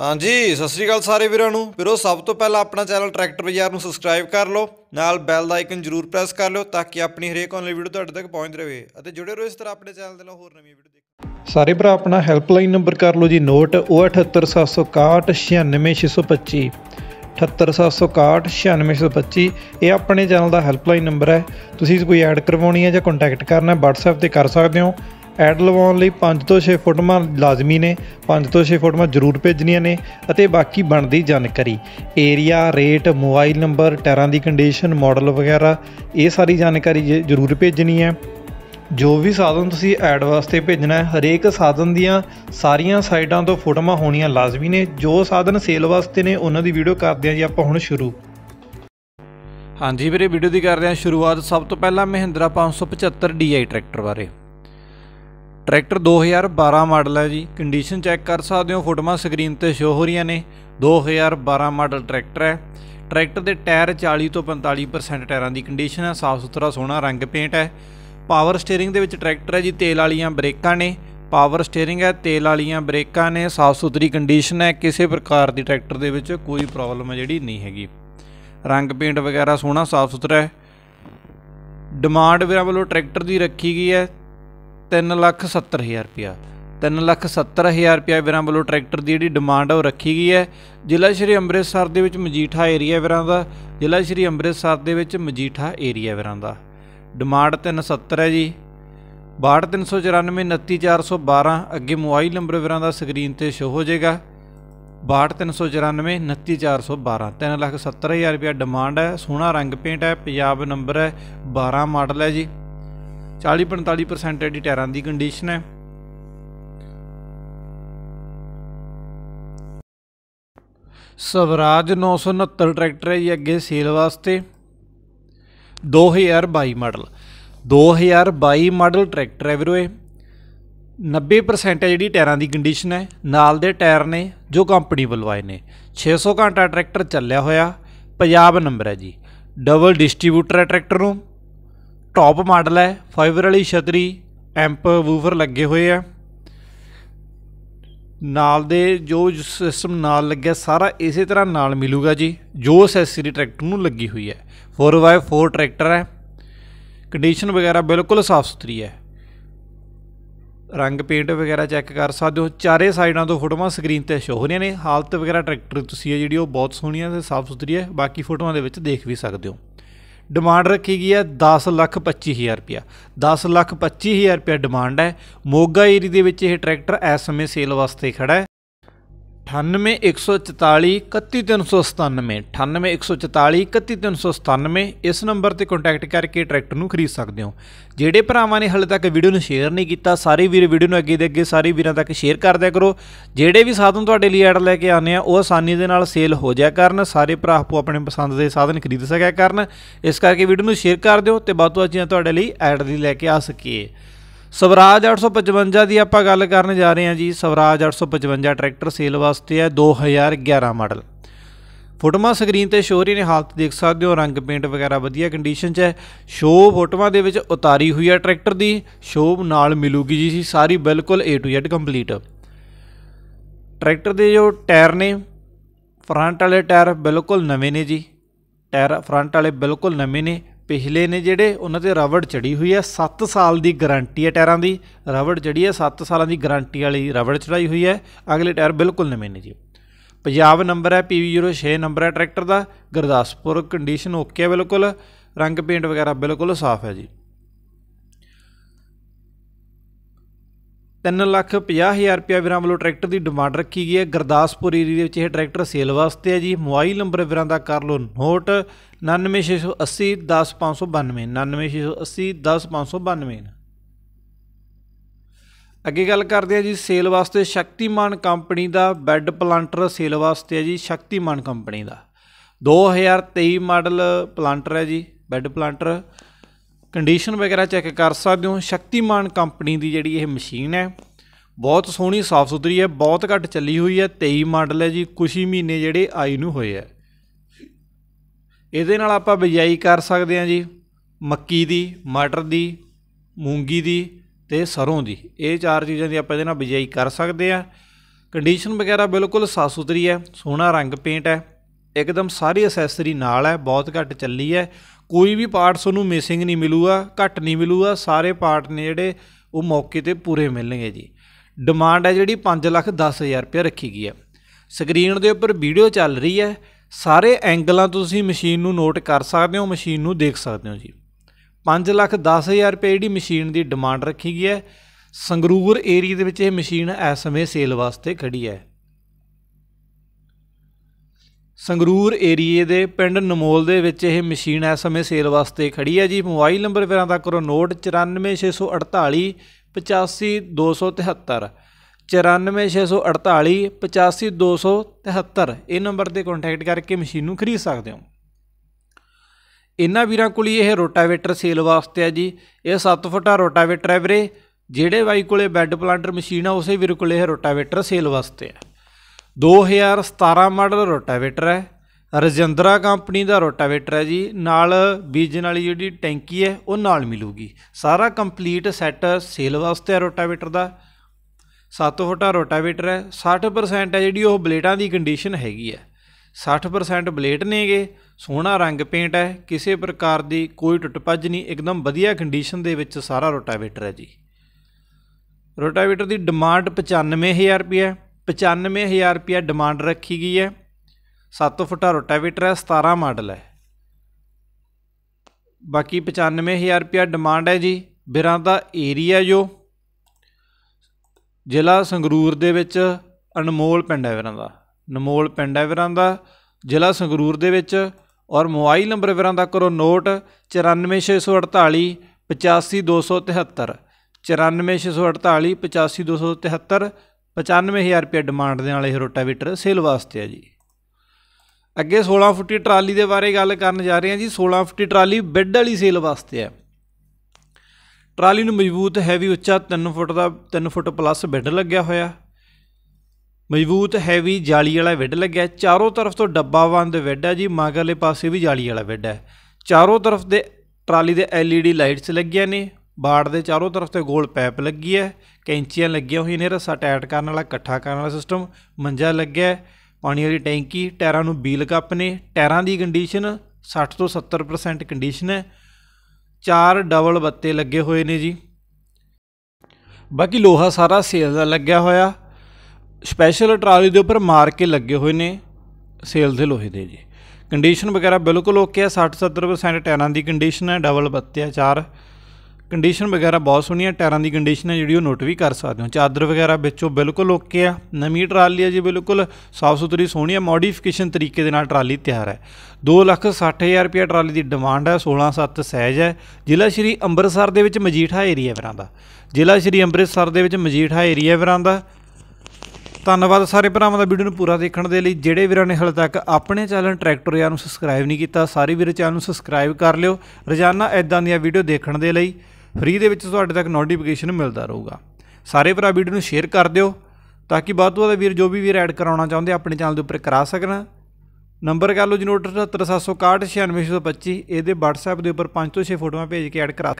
ਹਾਂਜੀ ਸਤਿ ਸ੍ਰੀ ਅਕਾਲ ਸਾਰੇ ਵੀਰਾਂ ਨੂੰ ਵੀਰੋ ਸਭ ਤੋਂ ਪਹਿਲਾਂ ਆਪਣਾ ਚੈਨਲ ਟਰੈਕਟਰ ਬਾਜ਼ਾਰ ਨੂੰ ਸਬਸਕ੍ਰਾਈਬ ਕਰ ਲਓ ਨਾਲ ਬੈਲ ਦਾ ਆਈਕਨ ਜ਼ਰੂਰ ਪ੍ਰੈਸ ਕਰ ਲਓ ਤਾਂ ਕਿ ਆਪਣੀ ਹਰੇਕ ਆਨਲਾਈਨ ਵੀਡੀਓ ਤੁਹਾਡੇ ਤੱਕ ਪਹੁੰਚਦੀ ਰਹੇ ਅਤੇ ਜੁੜੇ ਰਹੋ ਇਸ ਤਰ੍ਹਾਂ ਆਪਣੇ ਚੈਨਲ ਦੇ ਨਾਲ ਹੋਰ ਨਵੀਆਂ ਵੀਡੀਓ ਦੇਖੋ ਸਾਰੇ ਭਰਾ ਆਪਣਾ ਹੈਲਪਲਾਈਨ ਨੰਬਰ ਕਰ ਲਓ ਜੀ ਨੋਟ 07876196625 7876196625 ਇਹ ਆਪਣੇ ਚੈਨਲ ਦਾ ਹੈਲਪਲਾਈਨ ਨੰਬਰ ਹੈ ਤੁਸੀਂ ਕੋਈ ਐਡ ਕਰਵਾਉਣੀ ਹੈ ਜਾਂ ਕੰਟੈਕਟ ਕਰਨਾ ਹੈ WhatsApp ਤੇ ਕਰ ਸਕਦੇ ਹੋ ਐਡ ਲਵਾਉਣ ਲਈ 5 ਤੋਂ 6 ਫੋਟੋਆਂ ਲਾਜ਼ਮੀ ਨੇ 5 ਤੋਂ 6 ਫੋਟੋਆਂ ਜ਼ਰੂਰ ਭੇਜਣੀਆਂ ਨੇ ਅਤੇ ਬਾਕੀ ਬਣਦੀ ਜਾਣਕਾਰੀ ਏਰੀਆ ਰੇਟ ਮੋਬਾਈਲ ਨੰਬਰ ਟਾਇਰਾਂ ਦੀ ਕੰਡੀਸ਼ਨ ਮਾਡਲ ਵਗੈਰਾ ਇਹ ਸਾਰੀ ਜਾਣਕਾਰੀ ਜ਼ਰੂਰ ਭੇਜਣੀ ਹੈ ਜੋ ਵੀ ਸਾਧਨ ਤੁਸੀਂ ਐਡ ਵਾਸਤੇ ਭੇਜਣਾ ਹੈ ਹਰੇਕ ਸਾਧਨ ਦੀਆਂ ਸਾਰੀਆਂ ਸਾਈਡਾਂ ਤੋਂ ਫੋਟੋਆਂ ਹੋਣੀਆਂ ਲਾਜ਼ਮੀ ਨੇ ਜੋ ਸਾਧਨ ਸੇਲ ਵਾਸਤੇ ਨੇ ਉਹਨਾਂ ਦੀ ਵੀਡੀਓ ਕਰਦੇ ਹਾਂ ਜੀ ਆਪਾਂ ਹੁਣ ਸ਼ੁਰੂ ਹਾਂਜੀ ਵੀਰੇ ਵੀਡੀਓ ਦੀ ਕਰਦੇ ਹਾਂ ਸ਼ੁਰੂਆਤ ਸਭ ਤੋਂ ਪਹਿਲਾਂ ਮਹਿੰਦਰਾ 575 DI ਟਰੈਕਟਰ ਬਾਰੇ ਟਰੈਕਟਰ 2012 ਮਾਡਲ ਹੈ ਜੀ ਕੰਡੀਸ਼ਨ ਚੈੱਕ ਕਰ ਸਕਦੇ ਹੋ ਫੋਟੋਆਂ ਸਕਰੀਨ ਤੇ ਸ਼ੋ ਹੋ ਰਹੀਆਂ ਨੇ 2012 ਮਾਡਲ ਟਰੈਕਟਰ ਹੈ ਟਰੈਕਟਰ ਦੇ ਟਾਇਰ 40 ਤੋਂ 45% ਟਾਇਰਾਂ ਦੀ ਕੰਡੀਸ਼ਨ ਹੈ ਸਾਫ ਸੁਥਰਾ ਸੋਹਣਾ ਰੰਗ ਪੇਂਟ ਹੈ ਪਾਵਰ ਸਟੀering ਦੇ ਵਿੱਚ ਟਰੈਕਟਰ ਹੈ ਜੀ ਤੇਲ ਵਾਲੀਆਂ ਬ੍ਰੇਕਾਂ ਨੇ ਪਾਵਰ ਸਟੀering ਹੈ ਤੇਲ ਵਾਲੀਆਂ ਬ੍ਰੇਕਾਂ ਨੇ ਸਾਫ ਸੁਥਰੀ ਕੰਡੀਸ਼ਨ ਹੈ ਕਿਸੇ ਪ੍ਰਕਾਰ ਦੀ ਟਰੈਕਟਰ ਦੇ ਵਿੱਚ ਕੋਈ ਪ੍ਰੋਬਲਮ ਹੈ ਜਿਹੜੀ ਨਹੀਂ ਹੈਗੀ ਰੰਗ ਪੇਂਟ ਵਗੈਰਾ ਸੋਹਣਾ ਸਾਫ ਸੁਥਰਾ ਹੈ ਡਿਮਾਂਡ ਵੀਰਾਂ ਵੱਲੋਂ ਟਰੈਕਟਰ ਦੀ ਰੱਖੀ ਗਈ ਹੈ 370000 ਰੁਪਿਆ 370000 ਰੁਪਿਆ ਵੀਰਾਂ ਵੱਲੋਂ ਟਰੈਕਟਰ ਦੀ ਜਿਹੜੀ ਡਿਮਾਂਡ ਉਹ ਰੱਖੀ ਗਈ ਹੈ ਜ਼ਿਲ੍ਹਾ ਸ਼੍ਰੀ ਅੰਮ੍ਰਿਤਸਰ ਦੇ ਵਿੱਚ ਮਜੀਠਾ ਏਰੀਆ ਵੀਰਾਂ ਦਾ ਜ਼ਿਲ੍ਹਾ ਸ਼੍ਰੀ ਅੰਮ੍ਰਿਤਸਰ ਦੇ ਵਿੱਚ ਮਜੀਠਾ ਏਰੀਆ ਵੀਰਾਂ ਦਾ ਡਿਮਾਂਡ 370 ਹੈ ਜੀ 6239499412 ਅੱਗੇ ਮੋਬਾਈਲ ਨੰਬਰ ਵੀਰਾਂ ਦਾ ਸਕਰੀਨ ਤੇ ਸ਼ੋ ਹੋ ਜਾਏਗਾ 6239499412 370000 ਰੁਪਿਆ ਡਿਮਾਂਡ ਹੈ ਸੋਹਣਾ ਰੰਗ ਪੇਂਟ ਹੈ ਪੰਜਾਬ ਨੰਬਰ ਹੈ 12 ਮਾਡਲ ਹੈ ਜੀ 40-45% ਦੀ ਟਾਇਰਾਂ ਦੀ ਕੰਡੀਸ਼ਨ ਹੈ ਸਵਰਾਜ 969 ਟਰੈਕਟਰ ਹੈ ਜੀ ਅੱਗੇ ਸੇਲ ਵਾਸਤੇ 2022 ਮਾਡਲ 2022 ਮਾਡਲ ਟਰੈਕਟਰ ਹੈ ਵੀਰੋ ਇਹ 90% ਹੈ ਜਿਹੜੀ ਟਾਇਰਾਂ ਦੀ ਕੰਡੀਸ਼ਨ ਹੈ ਨਾਲ ਦੇ ਟਾਇਰ ਨੇ ਜੋ ਕੰਪਨੀ ਬੁਲਵਾਏ ਨੇ 600 ਘੰਟਾ ਟਰੈਕਟਰ ਚੱਲਿਆ ਹੋਇਆ ਪੰਜਾਬ ਨੰਬਰ ਹੈ ਜੀ ਡਬਲ ਡਿਸਟ੍ਰੀਬਿਊਟਰ ਹੈ ਟਰੈਕਟਰ ਨੂੰ ਟੌਪ ਮਾਡਲ ਹੈ ਫਾਈਬਰ ਵਾਲੀ ਛਤਰੀ ਐਂਪ ਵੂਫਰ ਲੱਗੇ ਹੋਏ ਆ ਨਾਲ ਦੇ ਜੋ ਸਿਸਟਮ ਨਾਲ ਲੱਗਿਆ ਸਾਰਾ ਇਸੇ ਤਰ੍ਹਾਂ ਨਾਲ ਮਿਲੂਗਾ ਜੀ ਜੋ ਅਸੈਸਰੀ ਟਰੈਕਟਰ ਨੂੰ ਲੱਗੀ ਹੋਈ ਹੈ 4x4 ਟਰੈਕਟਰ ਹੈ ਕੰਡੀਸ਼ਨ ਵਗੈਰਾ ਬਿਲਕੁਲ ਸਾਫ ਸੁਥਰੀ ਹੈ ਰੰਗ ਪੇਂਟ ਵਗੈਰਾ ਚੈੱਕ ਕਰ ਸਕਦੇ ਹੋ ਚਾਰੇ ਸਾਈਡਾਂ ਤੋਂ ਫੋਟੋਆਂ ਸਕਰੀਨ ਤੇ ਸ਼ੋ ਹੋ ਰਹੀਆਂ ਨੇ ਹਾਲਤ ਵਗੈਰਾ ਟਰੈਕਟਰ ਤੁਸੀਂ ਇਹ ਜਿਹੜੀ ਉਹ ਬਹੁਤ ਸੋਹਣੀ ਹੈ ਤੇ ਸਾਫ ਸੁਥਰੀ ਹੈ ਬਾਕੀ ਫੋਟੋਆਂ ਦੇ ਵਿੱਚ ਦੇਖ ਵੀ ਸਕਦੇ ਹੋ ਡਿਮਾਂਡ ਰੱਖੀ ਗਈ ਹੈ 1025000 ਰੁਪਿਆ 1025000 ਰੁਪਿਆ ਡਿਮਾਂਡ ਹੈ ਮੋਗਾ ਏਰੀ ਦੇ ਵਿੱਚ ਇਹ ਟਰੈਕਟਰ ਇਸ ਸਮੇਂ ਸੇਲ ਵਾਸਤੇ ਖੜਾ ਹੈ 9814431397 9814431397 ਇਸ ਨੰਬਰ ਤੇ ਕੰਟੈਕਟ ਕਰਕੇ ਟਰੈਕਟਰ ਨੂੰ ਖਰੀਦ ਸਕਦੇ ਹੋ ਜਿਹੜੇ ਭਰਾਵਾਂ ਨੇ ਹਾਲੇ ਤੱਕ ਵੀਡੀਓ ਨੂੰ ਸ਼ੇਅਰ ਨਹੀਂ ਕੀਤਾ ਸਾਰੇ ਵੀਰ ਵੀਡੀਓ ਨੂੰ ਅੱਗੇ ਦੇ ਅੱਗੇ ਸਾਰੇ ਵੀਰਾਂ ਤੱਕ ਸ਼ੇਅਰ ਕਰ ਦਿਆ ਕਰੋ ਜਿਹੜੇ ਵੀ ਸਾਧਨ ਤੁਹਾਡੇ ਲਈ ਐਡ ਲੈ ਕੇ ਆਨੇ ਆ ਉਹ ਆਸਾਨੀ ਦੇ ਨਾਲ ਸੇਲ ਹੋ ਜਾਇਆ ਕਰਨ ਸਾਰੇ ਭਰਾ ਆਪੋ ਆਪਣੇ ਪਸੰਦ ਦੇ ਸਾਧਨ ਖਰੀਦ ਸਕਿਆ ਕਰਨ ਇਸ ਕਰਕੇ ਵੀਡੀਓ ਨੂੰ ਸ਼ੇਅਰ ਕਰ ਦਿਓ ਤੇ ਬਾਤੂ ਅੱਜ ਤੁਹਾਡੇ ਲਈ ਐਡ ਦੀ ਲੈ ਕੇ ਆ ਸਕੀਏ ਸਵਰਾਜ 855 ਦੀ ਆਪਾਂ ਗੱਲ ਕਰਨ ਜਾ ਰਹੇ ਹਾਂ ਜੀ ਸਵਰਾਜ 855 ਟਰੈਕਟਰ ਸੇਲ ਵਾਸਤੇ ਹੈ 2011 ਮਾਡਲ ਫੋਟੋਆਂ ਸਕਰੀਨ ਤੇ ਸ਼ੋ ਰਹੀ ਨੇ ਹਾਲਤ ਦੇਖ ਸਕਦੇ ਹੋ ਰੰਗ ਪੇਂਟ ਵਗੈਰਾ ਵਧੀਆ ਕੰਡੀਸ਼ਨ 'ਚ ਹੈ ਸ਼ੋ ਫੋਟੋਆਂ ਦੇ ਵਿੱਚ ਉਤਾਰੀ ਹੋਈ ਹੈ ਟਰੈਕਟਰ ਦੀ ਸ਼ੋ ਨਾਲ ਮਿਲੂਗੀ ਜੀ ਸਾਰੀ ਬਿਲਕੁਲ A to Z complete tractor ਦੇ ਜੋ ਟਾਇਰ ਨੇ ਫਰੰਟ ਵਾਲੇ ਟਾਇਰ ਬਿਲਕੁਲ ਨਵੇਂ ਨੇ ਜੀ ਟਾਇਰ ਫਰੰਟ ਵਾਲੇ ਬਿਲਕੁਲ ਨਵੇਂ ਨੇ ਪਿਛਲੇ ਨੇ ਜਿਹੜੇ ਉਹਨਾਂ ਤੇ ਰਬੜ ਚੜੀ ਹੋਈ ਹੈ 7 ਸਾਲ ਦੀ ਗਾਰੰਟੀ ਹੈ ਟਾਇਰਾਂ ਦੀ ਰਬੜ ਜਿਹੜੀ ਹੈ 7 ਸਾਲਾਂ ਦੀ ਗਾਰੰਟੀ ਵਾਲੀ ਰਬੜ ਚੜਾਈ ਹੋਈ ਹੈ ਅਗਲੇ ਟਾਇਰ ਬਿਲਕੁਲ ਨਵੇਂ ਨੇ ਜੀ ਪੰਜਾਬ ਨੰਬਰ ਹੈ PV06 ਨੰਬਰ ਹੈ ਟਰੈਕਟਰ ਦਾ ਗੁਰਦਾਸਪੁਰ ਕੰਡੀਸ਼ਨ ਓਕੇ ਬਿਲਕੁਲ ਰੰਗ ਪੇਂਟ ਵਗੈਰਾ ਬਿਲਕੁਲ ਸਾਫ਼ ਹੈ ਜੀ 3 ਲੱਖ 50 ਹਜ਼ਾਰ ਰੁਪਏ ਵਿਰਾਂ ਵੱਲੋਂ ਟਰੈਕਟਰ ਦੀ ਡਿਮਾਂਡ ਰੱਖੀ ਗਈ ਹੈ ਗਰਦਾਸਪੁਰ ਏਰੀਆ ਦੇ ਵਿੱਚ ਇਹ ਟਰੈਕਟਰ ਸੇਲ ਵਾਸਤੇ ਹੈ ਜੀ ਮੋਬਾਈਲ ਨੰਬਰ ਵਿਰਾਂ ਦਾ ਕਰ ਲਓ ਨੋਟ 99680 10592 99680 10592 ਅੱਗੇ ਗੱਲ ਕਰਦੇ ਆ ਜੀ ਸੇਲ ਵਾਸਤੇ ਸ਼ਕਤੀਮਾਨ ਕੰਪਨੀ ਦਾ ਬੈੱਡ ਪਲਾਂਟਰ ਸੇਲ ਵਾਸਤੇ ਹੈ ਜੀ ਸ਼ਕਤੀਮਾਨ ਕੰਪਨੀ ਦਾ 2023 ਮਾਡਲ ਪਲਾਂਟਰ ਹੈ ਜੀ ਬੈੱਡ ਪਲਾਂਟਰ ਕੰਡੀਸ਼ਨ ਵਗੈਰਾ ਚੈੱਕ ਕਰ ਸਕਦੇ ਹੋ ਸ਼ਕਤੀਮਾਨ ਕੰਪਨੀ ਦੀ ਜਿਹੜੀ ਇਹ ਮਸ਼ੀਨ ਹੈ ਬਹੁਤ ਸੋਹਣੀ ਸਾਫ ਸੁਥਰੀ ਹੈ ਬਹੁਤ ਘੱਟ ਚੱਲੀ ਹੋਈ ਹੈ 23 ਮਾਡਲ ਹੈ ਜੀ ਕੁਸ਼ੀ ਮਹੀਨੇ ਜਿਹੜੇ ਆਈ ਨੂੰ ਹੋਏ ਹੈ ਇਹਦੇ ਨਾਲ ਆਪਾਂ ਬਿਜਾਈ ਕਰ ਸਕਦੇ ਹਾਂ ਜੀ ਮੱਕੀ ਦੀ ਮਟਰ ਦੀ ਮੂੰਗੀ ਦੀ ਤੇ ਸਰੋਂ ਦੀ ਇਹ ਚਾਰ ਚੀਜ਼ਾਂ ਦੀ ਆਪਾਂ ਇਹਦੇ ਨਾਲ ਬਿਜਾਈ ਕਰ ਸਕਦੇ ਆ ਕੰਡੀਸ਼ਨ ਵਗੈਰਾ ਬਿਲਕੁਲ ਸਾਫ ਸੁਥਰੀ ਹੈ ਸੋਹਣਾ ਰੰਗ ਪੇਂਟ ਹੈ ਇੱਕਦਮ ਸਾਰੀ ਐਸੈਸਰੀ ਨਾਲ ਹੈ ਬਹੁਤ ਘੱਟ ਚੱਲੀ ਹੈ ਕੋਈ ਵੀ ਪਾਰਟ ਤੁਹਾਨੂੰ ਮਿਸਿੰਗ ਨਹੀਂ ਮਿਲੂਗਾ ਘੱਟ ਨਹੀਂ ਮਿਲੂਗਾ ਸਾਰੇ ਪਾਰਟ ਨੇ ਜਿਹੜੇ ਉਹ ਮੌਕੇ ਤੇ ਪੂਰੇ ਮਿਲਣਗੇ ਜੀ ਡਿਮਾਂਡ ਹੈ ਜਿਹੜੀ 5 ਲੱਖ 10 ਹਜ਼ਾਰ ਰੁਪਏ ਰੱਖੀ ਗਈ ਹੈ ਸਕਰੀਨ ਦੇ ਉੱਪਰ ਵੀਡੀਓ ਚੱਲ ਰਹੀ ਹੈ ਸਾਰੇ ਐਂਗਲਾਂ ਤੋਂ ਤੁਸੀਂ ਮਸ਼ੀਨ ਨੂੰ ਨੋਟ ਕਰ ਸਕਦੇ ਹੋ ਮਸ਼ੀਨ ਨੂੰ ਦੇਖ ਸਕਦੇ ਹੋ ਜੀ 5 ਲੱਖ 10 ਹਜ਼ਾਰ ਰੁਪਏ ਜਿਹੜੀ ਮਸ਼ੀਨ ਦੀ ਡਿਮਾਂਡ ਰੱਖੀ ਗਈ ਹੈ ਸੰਗਰੂਰ ਏਰੀਆ ਦੇ ਵਿੱਚ ਇਹ ਮਸ਼ੀਨ ਇਸ ਸਮੇਂ ਸੇਲ ਵਾਸਤੇ ਖੜੀ ਹੈ ਸੰਗਰੂਰ ਏਰੀਏ ਦੇ ਪਿੰਡ ਨਮੋਲ ਦੇ ਵਿੱਚ ਇਹ ਮਸ਼ੀਨ ਇਸ ਸਮੇਂ ਸੇਲ ਵਾਸਤੇ ਖੜੀ ਹੈ ਜੀ ਮੋਬਾਈਲ ਨੰਬਰ ਫਿਰਾਂ ਦਾ ਕਰੋ ਨੋਟ 94648 85273 94648 ਇਹ ਨੰਬਰ ਤੇ ਕੰਟੈਕਟ ਕਰਕੇ ਮਸ਼ੀਨ ਨੂੰ ਖਰੀਦ ਸਕਦੇ ਹੋ ਇਹਨਾਂ ਵੀਰਾਂ ਕੋਲ ਇਹ ਰੋਟਾਵੇਟਰ ਸੇਲ ਵਾਸਤੇ ਹੈ ਜੀ ਇਹ 7 ਫੁੱਟਾ ਰੋਟਾਵੇਟਰ ਹੈ ਵੀਰੇ ਜਿਹੜੇ ਬਾਈ ਕੋਲੇ ਬੈੱਡ ਪਲਾਂਟਰ ਮਸ਼ੀਨ ਆ ਉਸੇ ਵੀਰ ਕੋਲੇ ਇਹ ਰੋਟਾਵੇਟਰ ਸੇਲ ਵਾਸਤੇ ਆ 2017 ਮਾਡਲ ਰੋਟਾਵੇਟਰ ਹੈ ਰਜਿੰਦਰਾ ਕੰਪਨੀ ਦਾ ਰੋਟਾਵੇਟਰ ਹੈ ਜੀ ਨਾਲ ਬੀਜਣ ਵਾਲੀ ਜਿਹੜੀ ਟੈਂਕੀ ਹੈ ਉਹ ਨਾਲ ਮਿਲੂਗੀ ਸਾਰਾ ਕੰਪਲੀਟ ਸੈੱਟ ਸੇਲ ਵਾਸਤੇ ਹੈ ਰੋਟਾਵੇਟਰ ਦਾ 7 ਫੁੱਟਾ ਰੋਟਾਵੇਟਰ ਹੈ 60% ਹੈ ਜਿਹੜੀ ਉਹ ਬਲੇਟਾਂ ਦੀ ਕੰਡੀਸ਼ਨ ਹੈਗੀ ਹੈ 60% ਬਲੇਟ ਨੇਗੇ ਸੋਹਣਾ ਰੰਗ ਪੇਂਟ ਹੈ ਕਿਸੇ ਪ੍ਰਕਾਰ ਦੀ ਕੋਈ ਟੁੱਟ ਪੱਜ ਨਹੀਂ ਇੱਕਦਮ ਵਧੀਆ ਕੰਡੀਸ਼ਨ ਦੇ ਵਿੱਚ ਸਾਰਾ ਰੋਟਾਵੇਟਰ ਹੈ ਜੀ ਰੋਟਾਵੇਟਰ ਦੀ ਡਿਮਾਂਡ 95000 ਰੁਪਏ ਹੈ 95000 ਰੁਪਿਆ ਡਿਮਾਂਡ ਰੱਖੀ ਗਈ ਹੈ 7 ਫੁੱਟਾ ਰੋਟਾਵੇਟਰ ਹੈ 17 ਮਾਡਲ ਹੈ ਬਾਕੀ 95000 ਰੁਪਿਆ ਡਿਮਾਂਡ ਹੈ ਜੀ ਬਿਰਾਂ ਦਾ ਏਰੀਆ ਜੋ ਜ਼ਿਲ੍ਹਾ ਸੰਗਰੂਰ ਦੇ ਵਿੱਚ ਅਨਮੋਲ ਪਿੰਡ ਹੈ ਬਿਰਾਂ ਦਾ ਨਮੋਲ ਪਿੰਡ ਹੈ ਬਿਰਾਂ ਦਾ ਜ਼ਿਲ੍ਹਾ ਸੰਗਰੂਰ ਦੇ ਵਿੱਚ ਔਰ ਮੋਬਾਈਲ ਨੰਬਰ ਬਿਰਾਂ ਦਾ ਕਰੋ ਨੋਟ 94648 85273 94648 85273 95000 ਰੁਪਏ ਡਿਮਾਂਡ ਦੇ ਨਾਲ ਇਹ ਰੋਟਾਵੇਟਰ ਸੇਲ ਵਾਸਤੇ ਆ ਜੀ ਅੱਗੇ 16 ਫੁੱਟੀ ਟਰਾਲੀ ਦੇ ਬਾਰੇ ਗੱਲ ਕਰਨ ਜਾ ਰਹੇ ਹਾਂ ਜੀ 16 ਫੁੱਟੀ ਟਰਾਲੀ ਬੈੱਡ ਵਾਲੀ ਸੇਲ ਵਾਸਤੇ ਆ ਟਰਾਲੀ ਨੂੰ ਮਜ਼ਬੂਤ ਹੈਵੀ ਉੱਚਾ 3 ਫੁੱਟ ਦਾ 3 ਫੁੱਟ ਪਲੱਸ ਬੈੱਡ ਲੱਗਿਆ ਹੋਇਆ ਮਜ਼ਬੂਤ ਹੈਵੀ ਜਾਲੀ ਵਾਲਾ ਬੈੱਡ ਲੱਗਿਆ ਚਾਰੋਂ ਤਰਫ ਤੋਂ ਡੱਬਾ ਬੰਦ ਬੈੱਡ ਹੈ ਜੀ ਮਗਰਲੇ ਪਾਸੇ ਵੀ ਜਾਲੀ ਵਾਲਾ ਬੈੱਡ ਹੈ ਚਾਰੋਂ ਤਰਫ ਦੇ ਟਰਾਲੀ ਦੇ ਐਲਈਡੀ ਲਾਈਟਸ ਲੱਗੀਆਂ ਨੇ ਬਾੜ ਦੇ ਚਾਰੋਂ ਤਰਫ ਤੇ ਗੋਲ ਪੈਪ ਲੱਗੀ ਹੈ ਕੈਂਚੀਆਂ ਲੱਗੀਆਂ ਹੋਈਆਂ ਨੇ ਰਸਾ ਟਾਈਟ ਕਰਨ ਵਾਲਾ ਇਕੱਠਾ ਕਰਨ ਵਾਲਾ ਸਿਸਟਮ ਮੰਜਾ ਲੱਗਿਆ ਪਾਣੀ ਵਾਲੀ ਟੈਂਕੀ ਟਾਇਰਾਂ ਨੂੰ ਬੀਲ ਕੱਪ ਨੇ ਟਾਇਰਾਂ ਦੀ ਕੰਡੀਸ਼ਨ 60 ਤੋਂ 70% ਕੰਡੀਸ਼ਨ ਹੈ ਚਾਰ ਡਬਲ ਬੱਤੇ ਲੱਗੇ ਹੋਏ ਨੇ ਜੀ ਬਾਕੀ ਲੋਹਾ ਸਾਰਾ ਸੇਲ ਦਾ ਲੱਗਿਆ ਹੋਇਆ ਸਪੈਸ਼ਲ ਟਰਾਲੀ ਦੇ ਉੱਪਰ ਮਾਰ ਕੇ ਲੱਗੇ ਹੋਏ ਨੇ ਸੇਲ ਦੇ ਲੋਹੇ ਦੇ ਜੀ ਕੰਡੀਸ਼ਨ ਵਗੈਰਾ ਬਿਲਕੁਲ ਓਕੇ ਹੈ 60 70% ਟਾਇਰਾਂ ਦੀ ਕੰਡੀਸ਼ਨ ਹੈ ਡਬਲ ਬੱਤੇ ਆ ਚਾਰ ਕੰਡੀਸ਼ਨ ਵਗੈਰਾ ਬਹੁਤ ਸੋਹਣੀ ਹੈ ਟਾਇਰਾਂ ਦੀ ਕੰਡੀਸ਼ਨ ਹੈ ਜਿਹੜੀ ਉਹ ਨੋਟ ਵੀ ਕਰ ਸਕਦੇ ਹੋ ਚਾਦਰ ਵਗੈਰਾ ਵਿੱਚੋਂ ਬਿਲਕੁਲ ਓਕੇ ਆ ਨਵੀਂ ਟਰਾਲੀ ਹੈ ਜੀ ਬਿਲਕੁਲ ਸਾਫ ਸੁਥਰੀ ਸੋਹਣੀ ਹੈ ਮੋਡੀਫਿਕੇਸ਼ਨ ਤਰੀਕੇ ਦੇ ਨਾਲ ਟਰਾਲੀ ਤਿਆਰ ਹੈ 260000 ਰੁਪਏ ਟਰਾਲੀ ਦੀ ਡਿਮਾਂਡ ਹੈ 167 ਸਹਿਜ ਹੈ ਜ਼ਿਲ੍ਹਾ ਸ਼੍ਰੀ ਅੰਮ੍ਰਿਤਸਰ ਦੇ ਵਿੱਚ ਮਜੀਠਾ ਏਰੀਆ ਵੀਰਾਂ ਦਾ ਜ਼ਿਲ੍ਹਾ ਸ਼੍ਰੀ ਅੰਮ੍ਰਿਤਸਰ ਦੇ ਵਿੱਚ ਮਜੀਠਾ ਏਰੀਆ ਵੀਰਾਂ ਦਾ ਧੰਨਵਾਦ ਸਾਰੇ ਭਰਾਵਾਂ ਦਾ ਵੀਡੀਓ ਨੂੰ ਪੂਰਾ ਦੇਖਣ ਦੇ ਲਈ ਜਿਹੜੇ ਵੀਰਾਂ ਨੇ ਹਲੇ ਤੱਕ ਆਪਣੇ ਚੈਨਲ ਟਰੈਕਟਰ ਯਾਰ ਨੂੰ ਸਬਸਕ੍ਰਾਈਬ ਨਹੀਂ ਕੀਤਾ ਸਾਰੇ ਵੀਰ ਚੈਨਲ ਨੂੰ ਸਬਸਕ੍ਰਾਈਬ ਕਰ ਲਿਓ ਰੋਜ਼ਾਨਾ ਐਦਾਂ ਦੀਆਂ ਵੀਡੀਓ ਦੇਖਣ ਦੇ ਲਈ ਫ੍ਰੀ ਦੇ ਵਿੱਚ ਤੁਹਾਡੇ ਤੱਕ ਨੋਟੀਫਿਕੇਸ਼ਨ ਮਿਲਦਾ ਰਹੂਗਾ ਸਾਰੇ ਭਰਾ ਵੀਡੀਓ ਨੂੰ ਸ਼ੇਅਰ ਕਰ ਦਿਓ ਤਾਂ ਕਿ ਬਾਅਦ ਤੋਂ ਵੱਧ ਵੀਰ ਜੋ ਵੀ ਵੀਰ ਐਡ ਕਰਾਉਣਾ ਚਾਹੁੰਦੇ ਆਪਣੇ ਚੈਨਲ ਦੇ ਉੱਪਰ ਕਰਾ ਸਕਣ ਨੰਬਰ ਕਰ ਲਓ ਜੀ ਨੋਟ 7761 9625 ਇਹਦੇ WhatsApp ਦੇ ਉੱਪਰ 5 ਤੋਂ 6 ਫੋਟੋਆਂ ਭੇਜ ਕੇ ਐਡ ਕਰਾ